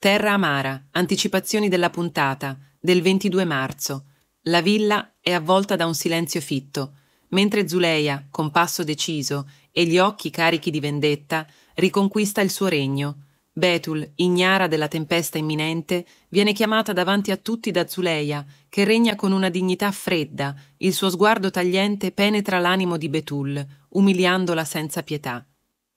Terra amara, anticipazioni della puntata, del 22 marzo. La villa è avvolta da un silenzio fitto, mentre Zuleia, con passo deciso e gli occhi carichi di vendetta, riconquista il suo regno. Betul, ignara della tempesta imminente, viene chiamata davanti a tutti da Zuleia, che regna con una dignità fredda, il suo sguardo tagliente penetra l'animo di Betul, umiliandola senza pietà.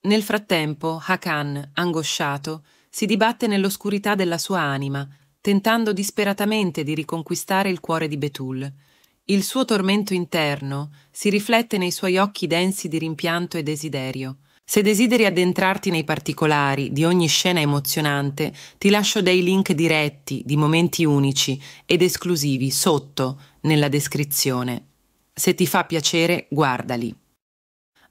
Nel frattempo, Hakan, angosciato, si dibatte nell'oscurità della sua anima, tentando disperatamente di riconquistare il cuore di Betul. Il suo tormento interno si riflette nei suoi occhi densi di rimpianto e desiderio. Se desideri addentrarti nei particolari di ogni scena emozionante, ti lascio dei link diretti di momenti unici ed esclusivi sotto nella descrizione. Se ti fa piacere, guardali.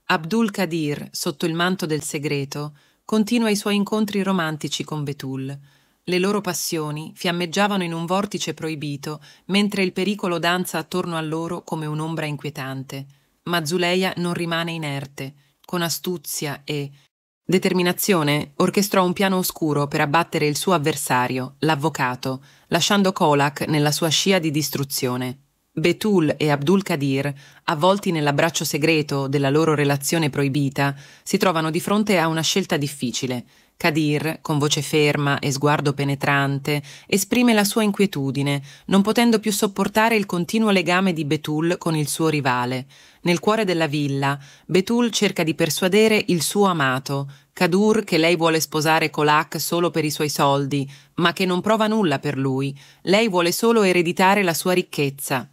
Abdul Kadir, sotto il manto del segreto, continua i suoi incontri romantici con Betul. Le loro passioni fiammeggiavano in un vortice proibito, mentre il pericolo danza attorno a loro come un'ombra inquietante. Ma Zuleia non rimane inerte. Con astuzia e determinazione orchestrò un piano oscuro per abbattere il suo avversario, l'avvocato, lasciando Kolak nella sua scia di distruzione. Betul e Abdul Kadir, avvolti nell'abbraccio segreto della loro relazione proibita, si trovano di fronte a una scelta difficile. Kadir, con voce ferma e sguardo penetrante, esprime la sua inquietudine, non potendo più sopportare il continuo legame di Betul con il suo rivale. Nel cuore della villa, Betul cerca di persuadere il suo amato, Kadur che lei vuole sposare Kolak solo per i suoi soldi, ma che non prova nulla per lui. Lei vuole solo ereditare la sua ricchezza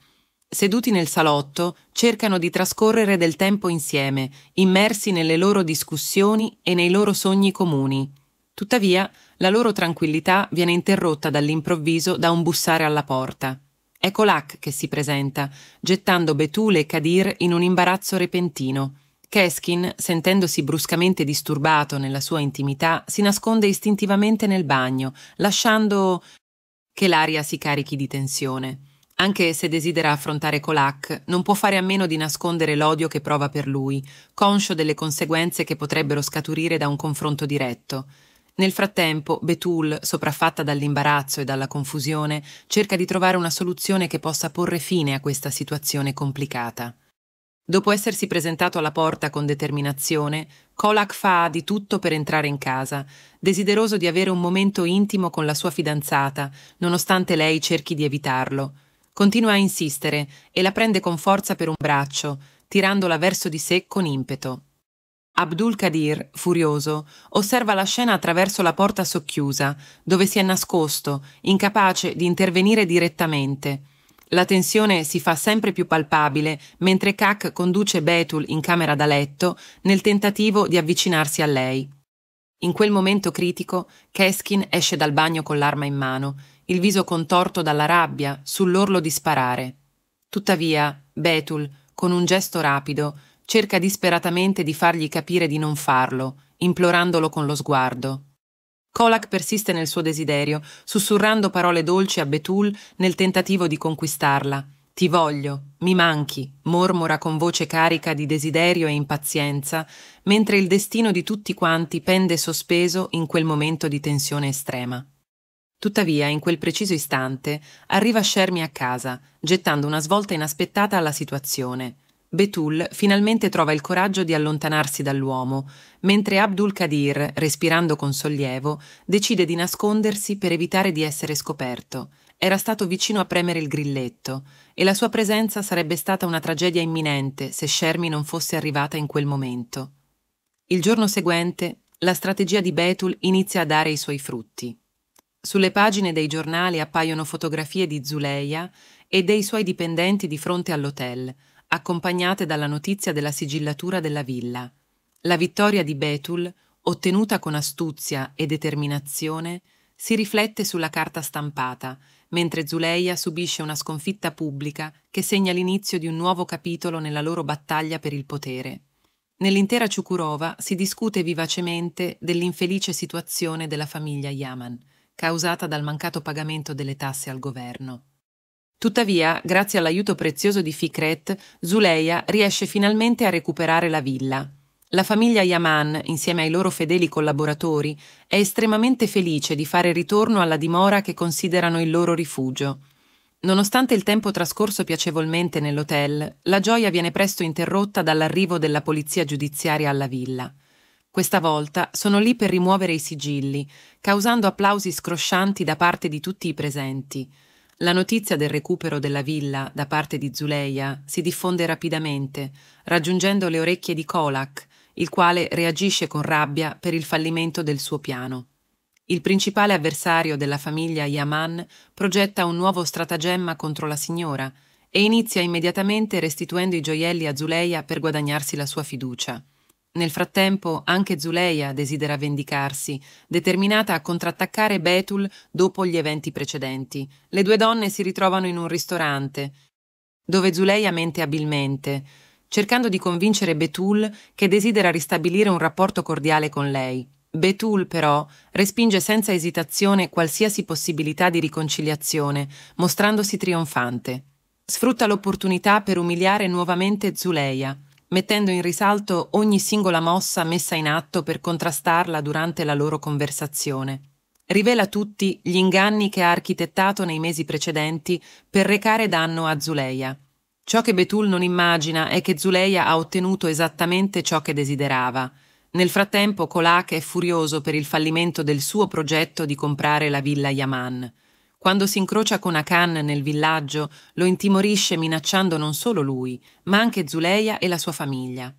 seduti nel salotto, cercano di trascorrere del tempo insieme, immersi nelle loro discussioni e nei loro sogni comuni. Tuttavia, la loro tranquillità viene interrotta dall'improvviso da un bussare alla porta. È Colak ecco che si presenta, gettando Betule e Kadir in un imbarazzo repentino. Keskin, sentendosi bruscamente disturbato nella sua intimità, si nasconde istintivamente nel bagno, lasciando che l'aria si carichi di tensione. Anche se desidera affrontare Colac, non può fare a meno di nascondere l'odio che prova per lui, conscio delle conseguenze che potrebbero scaturire da un confronto diretto. Nel frattempo, Betul, sopraffatta dall'imbarazzo e dalla confusione, cerca di trovare una soluzione che possa porre fine a questa situazione complicata. Dopo essersi presentato alla porta con determinazione, Colac fa di tutto per entrare in casa, desideroso di avere un momento intimo con la sua fidanzata, nonostante lei cerchi di evitarlo. Continua a insistere e la prende con forza per un braccio, tirandola verso di sé con impeto. Abdul Kadir, furioso, osserva la scena attraverso la porta socchiusa, dove si è nascosto, incapace di intervenire direttamente. La tensione si fa sempre più palpabile mentre Kak conduce Betul in camera da letto nel tentativo di avvicinarsi a lei. In quel momento critico, Keskin esce dal bagno con l'arma in mano il viso contorto dalla rabbia, sull'orlo di sparare. Tuttavia, Betul, con un gesto rapido, cerca disperatamente di fargli capire di non farlo, implorandolo con lo sguardo. Kolak persiste nel suo desiderio, sussurrando parole dolci a Betul nel tentativo di conquistarla. Ti voglio, mi manchi, mormora con voce carica di desiderio e impazienza, mentre il destino di tutti quanti pende sospeso in quel momento di tensione estrema. Tuttavia, in quel preciso istante, arriva Shermi a casa, gettando una svolta inaspettata alla situazione. Betul finalmente trova il coraggio di allontanarsi dall'uomo, mentre Abdul Kadir, respirando con sollievo, decide di nascondersi per evitare di essere scoperto. Era stato vicino a premere il grilletto, e la sua presenza sarebbe stata una tragedia imminente se Shermi non fosse arrivata in quel momento. Il giorno seguente, la strategia di Betul inizia a dare i suoi frutti. Sulle pagine dei giornali appaiono fotografie di Zuleia e dei suoi dipendenti di fronte all'hotel, accompagnate dalla notizia della sigillatura della villa. La vittoria di Betul, ottenuta con astuzia e determinazione, si riflette sulla carta stampata, mentre Zuleia subisce una sconfitta pubblica che segna l'inizio di un nuovo capitolo nella loro battaglia per il potere. Nell'intera Ciukurova si discute vivacemente dell'infelice situazione della famiglia Yaman causata dal mancato pagamento delle tasse al governo. Tuttavia, grazie all'aiuto prezioso di Fikret, Zuleia riesce finalmente a recuperare la villa. La famiglia Yaman, insieme ai loro fedeli collaboratori, è estremamente felice di fare ritorno alla dimora che considerano il loro rifugio. Nonostante il tempo trascorso piacevolmente nell'hotel, la gioia viene presto interrotta dall'arrivo della polizia giudiziaria alla villa. Questa volta sono lì per rimuovere i sigilli, causando applausi scroscianti da parte di tutti i presenti. La notizia del recupero della villa da parte di Zuleia si diffonde rapidamente, raggiungendo le orecchie di Kolak, il quale reagisce con rabbia per il fallimento del suo piano. Il principale avversario della famiglia Yaman progetta un nuovo stratagemma contro la signora e inizia immediatamente restituendo i gioielli a Zuleia per guadagnarsi la sua fiducia. Nel frattempo anche Zuleia desidera vendicarsi, determinata a contrattaccare Betul dopo gli eventi precedenti. Le due donne si ritrovano in un ristorante, dove Zuleia mente abilmente, cercando di convincere Betul che desidera ristabilire un rapporto cordiale con lei. Betul, però, respinge senza esitazione qualsiasi possibilità di riconciliazione, mostrandosi trionfante. Sfrutta l'opportunità per umiliare nuovamente Zuleia, mettendo in risalto ogni singola mossa messa in atto per contrastarla durante la loro conversazione. Rivela tutti gli inganni che ha architettato nei mesi precedenti per recare danno a Zuleia. Ciò che Betul non immagina è che Zuleia ha ottenuto esattamente ciò che desiderava. Nel frattempo Colac è furioso per il fallimento del suo progetto di comprare la villa Yaman. Quando si incrocia con Akan nel villaggio, lo intimorisce minacciando non solo lui, ma anche Zuleia e la sua famiglia.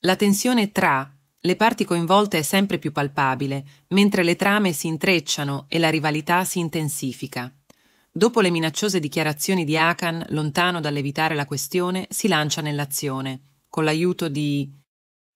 La tensione tra le parti coinvolte è sempre più palpabile, mentre le trame si intrecciano e la rivalità si intensifica. Dopo le minacciose dichiarazioni di Akan, lontano dall'evitare la questione, si lancia nell'azione. Con l'aiuto di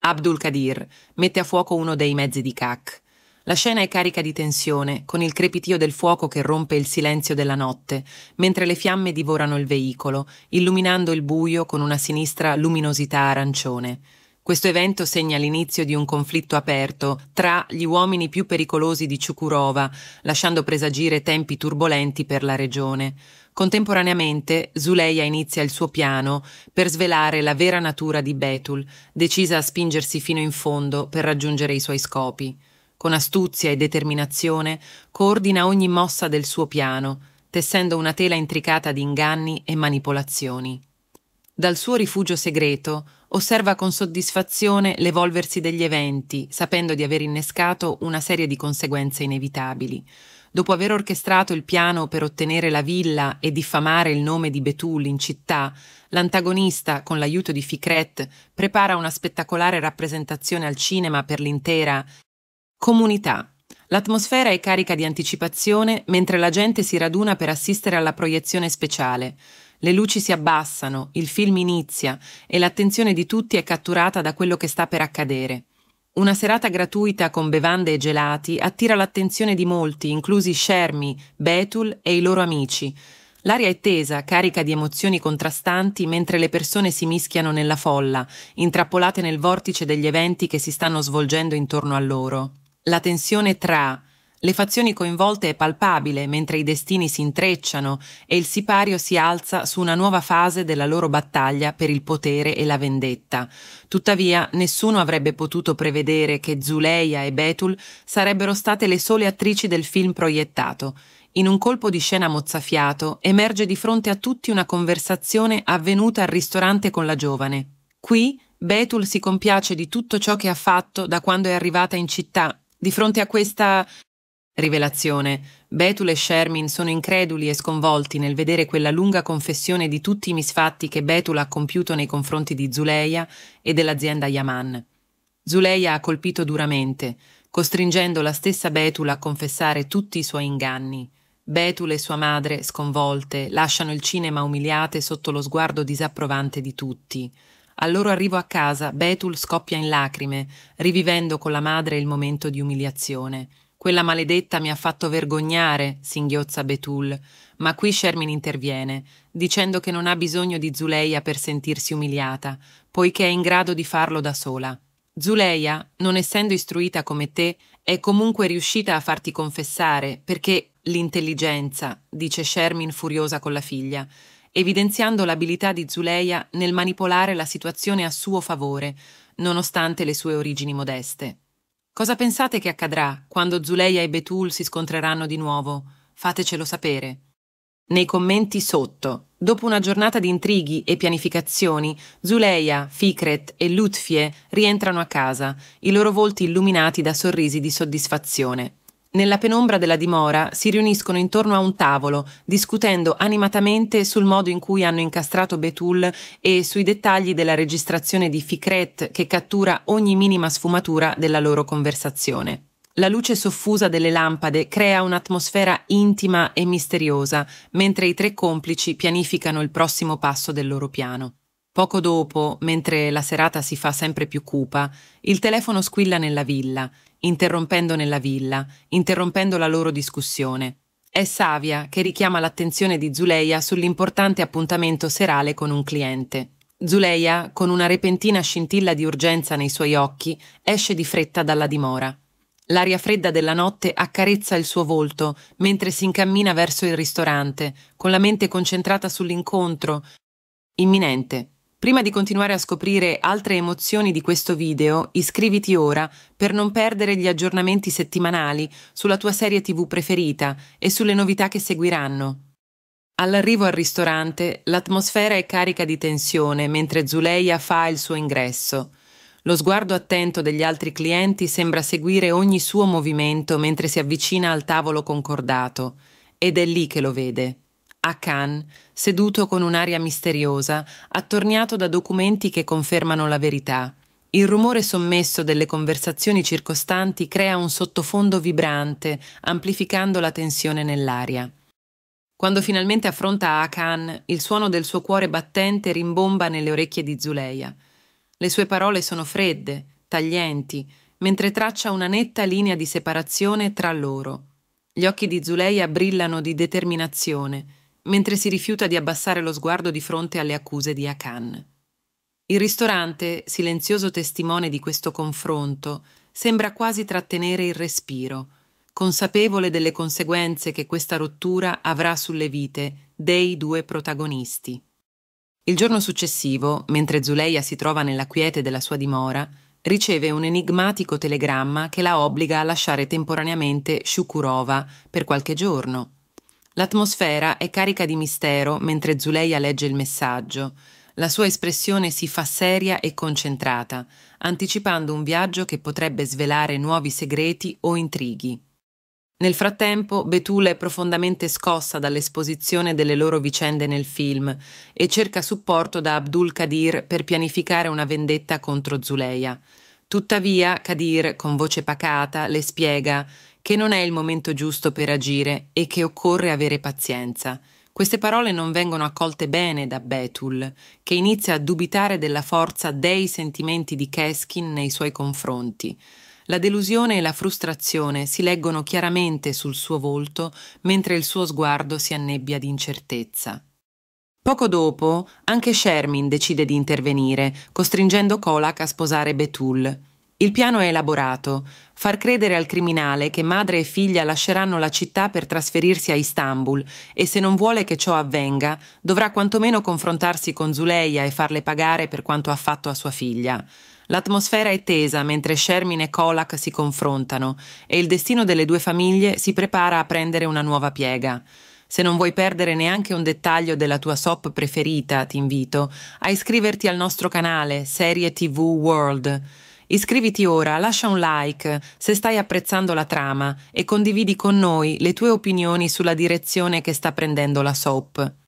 Abdul Qadir, mette a fuoco uno dei mezzi di Kak. La scena è carica di tensione, con il crepitio del fuoco che rompe il silenzio della notte, mentre le fiamme divorano il veicolo, illuminando il buio con una sinistra luminosità arancione. Questo evento segna l'inizio di un conflitto aperto tra gli uomini più pericolosi di Ciucurova, lasciando presagire tempi turbolenti per la regione. Contemporaneamente, Zuleia inizia il suo piano per svelare la vera natura di Betul, decisa a spingersi fino in fondo per raggiungere i suoi scopi. Con astuzia e determinazione coordina ogni mossa del suo piano, tessendo una tela intricata di inganni e manipolazioni. Dal suo rifugio segreto osserva con soddisfazione l'evolversi degli eventi, sapendo di aver innescato una serie di conseguenze inevitabili. Dopo aver orchestrato il piano per ottenere la villa e diffamare il nome di Betul in città, l'antagonista, con l'aiuto di Ficret, prepara una spettacolare rappresentazione al cinema per l'intera Comunità. L'atmosfera è carica di anticipazione mentre la gente si raduna per assistere alla proiezione speciale. Le luci si abbassano, il film inizia e l'attenzione di tutti è catturata da quello che sta per accadere. Una serata gratuita con bevande e gelati attira l'attenzione di molti, inclusi Shermi, Betul e i loro amici. L'aria è tesa, carica di emozioni contrastanti, mentre le persone si mischiano nella folla, intrappolate nel vortice degli eventi che si stanno svolgendo intorno a loro. La tensione tra le fazioni coinvolte è palpabile mentre i destini si intrecciano e il sipario si alza su una nuova fase della loro battaglia per il potere e la vendetta. Tuttavia, nessuno avrebbe potuto prevedere che Zuleia e Betul sarebbero state le sole attrici del film proiettato in un colpo di scena mozzafiato, emerge di fronte a tutti una conversazione avvenuta al ristorante con la giovane. Qui Betul si compiace di tutto ciò che ha fatto da quando è arrivata in città di fronte a questa rivelazione, Betul e Shermin sono increduli e sconvolti nel vedere quella lunga confessione di tutti i misfatti che Betul ha compiuto nei confronti di Zuleia e dell'azienda Yaman. Zuleia ha colpito duramente, costringendo la stessa Betul a confessare tutti i suoi inganni. Betul e sua madre, sconvolte, lasciano il cinema umiliate sotto lo sguardo disapprovante di tutti. Al loro arrivo a casa, Betul scoppia in lacrime, rivivendo con la madre il momento di umiliazione. Quella maledetta mi ha fatto vergognare, singhiozza Betul, ma qui Shermin interviene, dicendo che non ha bisogno di Zuleia per sentirsi umiliata, poiché è in grado di farlo da sola. Zuleia, non essendo istruita come te, è comunque riuscita a farti confessare, perché l'intelligenza, dice Shermin furiosa con la figlia, evidenziando l'abilità di Zuleia nel manipolare la situazione a suo favore, nonostante le sue origini modeste. Cosa pensate che accadrà quando Zuleia e Betul si scontreranno di nuovo? Fatecelo sapere. Nei commenti sotto. Dopo una giornata di intrighi e pianificazioni, Zuleia, Fikret e Lutfie rientrano a casa, i loro volti illuminati da sorrisi di soddisfazione. Nella penombra della dimora si riuniscono intorno a un tavolo, discutendo animatamente sul modo in cui hanno incastrato Betul e sui dettagli della registrazione di Fikret che cattura ogni minima sfumatura della loro conversazione. La luce soffusa delle lampade crea un'atmosfera intima e misteriosa, mentre i tre complici pianificano il prossimo passo del loro piano. Poco dopo, mentre la serata si fa sempre più cupa, il telefono squilla nella villa, interrompendo nella villa, interrompendo la loro discussione. È Savia che richiama l'attenzione di Zuleia sull'importante appuntamento serale con un cliente. Zuleia, con una repentina scintilla di urgenza nei suoi occhi, esce di fretta dalla dimora. L'aria fredda della notte accarezza il suo volto mentre si incammina verso il ristorante, con la mente concentrata sull'incontro imminente Prima di continuare a scoprire altre emozioni di questo video, iscriviti ora per non perdere gli aggiornamenti settimanali sulla tua serie TV preferita e sulle novità che seguiranno. All'arrivo al ristorante, l'atmosfera è carica di tensione mentre Zuleia fa il suo ingresso. Lo sguardo attento degli altri clienti sembra seguire ogni suo movimento mentre si avvicina al tavolo concordato, ed è lì che lo vede a Cannes, seduto con un'aria misteriosa, attorniato da documenti che confermano la verità. Il rumore sommesso delle conversazioni circostanti crea un sottofondo vibrante, amplificando la tensione nell'aria. Quando finalmente affronta Akan, il suono del suo cuore battente rimbomba nelle orecchie di Zuleia. Le sue parole sono fredde, taglienti, mentre traccia una netta linea di separazione tra loro. Gli occhi di Zuleia brillano di determinazione, mentre si rifiuta di abbassare lo sguardo di fronte alle accuse di Akan. Il ristorante, silenzioso testimone di questo confronto, sembra quasi trattenere il respiro, consapevole delle conseguenze che questa rottura avrà sulle vite dei due protagonisti. Il giorno successivo, mentre Zuleia si trova nella quiete della sua dimora, riceve un enigmatico telegramma che la obbliga a lasciare temporaneamente Shukurova per qualche giorno. L'atmosfera è carica di mistero mentre Zuleia legge il messaggio. La sua espressione si fa seria e concentrata, anticipando un viaggio che potrebbe svelare nuovi segreti o intrighi. Nel frattempo, Betula è profondamente scossa dall'esposizione delle loro vicende nel film e cerca supporto da Abdul Kadir per pianificare una vendetta contro Zuleia. Tuttavia, Kadir, con voce pacata, le spiega che non è il momento giusto per agire e che occorre avere pazienza. Queste parole non vengono accolte bene da Betul, che inizia a dubitare della forza dei sentimenti di Keskin nei suoi confronti. La delusione e la frustrazione si leggono chiaramente sul suo volto mentre il suo sguardo si annebbia di incertezza. Poco dopo, anche Shermin decide di intervenire, costringendo Kolak a sposare Betul. Il piano è elaborato, far credere al criminale che madre e figlia lasceranno la città per trasferirsi a Istanbul e se non vuole che ciò avvenga, dovrà quantomeno confrontarsi con Zuleia e farle pagare per quanto ha fatto a sua figlia. L'atmosfera è tesa mentre Shermin e Kolak si confrontano e il destino delle due famiglie si prepara a prendere una nuova piega. Se non vuoi perdere neanche un dettaglio della tua SOP preferita, ti invito a iscriverti al nostro canale Serie TV World. Iscriviti ora, lascia un like se stai apprezzando la trama e condividi con noi le tue opinioni sulla direzione che sta prendendo la SOP.